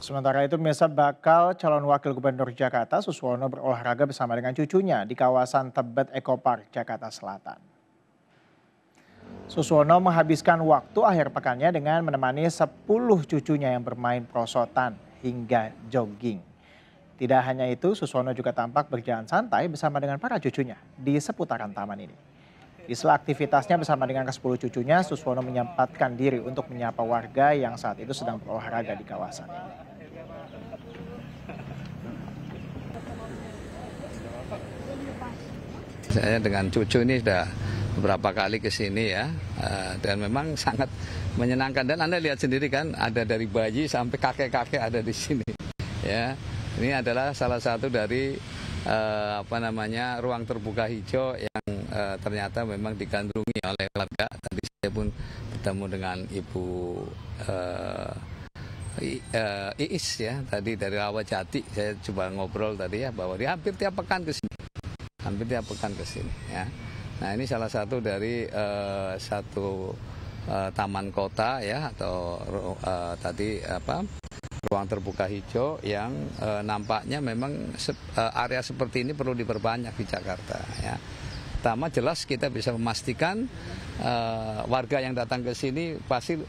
Sementara itu, Mesa bakal calon wakil gubernur Jakarta Suswono berolahraga bersama dengan cucunya di kawasan Tebet Eco Park, Jakarta Selatan. Suswono menghabiskan waktu akhir pekannya dengan menemani 10 cucunya yang bermain prosotan hingga jogging. Tidak hanya itu, Suswono juga tampak berjalan santai bersama dengan para cucunya di seputaran taman ini. Di sela aktivitasnya bersama dengan ke-10 cucunya, Suswono menyempatkan diri untuk menyapa warga yang saat itu sedang berolahraga di kawasan. Saya dengan cucu ini sudah beberapa kali ke sini ya eh, dan memang sangat menyenangkan dan Anda lihat sendiri kan ada dari bayi sampai kakek-kakek ada di sini ya ini adalah salah satu dari eh, apa namanya ruang terbuka hijau uh, ternyata memang digandrungi oleh warga. Tadi saya pun bertemu dengan Ibu uh, I, uh, Iis ya tadi dari Jati. saya coba ngobrol tadi ya bahwa dia hampir tiap pekan ke sini. Hampir tiap pekan ke sini ya. Nah, ini salah satu dari uh, satu uh, taman kota ya atau uh, tadi apa ruang terbuka hijau yang e, nampaknya memang se, e, area seperti ini perlu diperbanyak di Jakarta ya. Pertama jelas kita bisa memastikan uh, warga yang datang ke sini pasti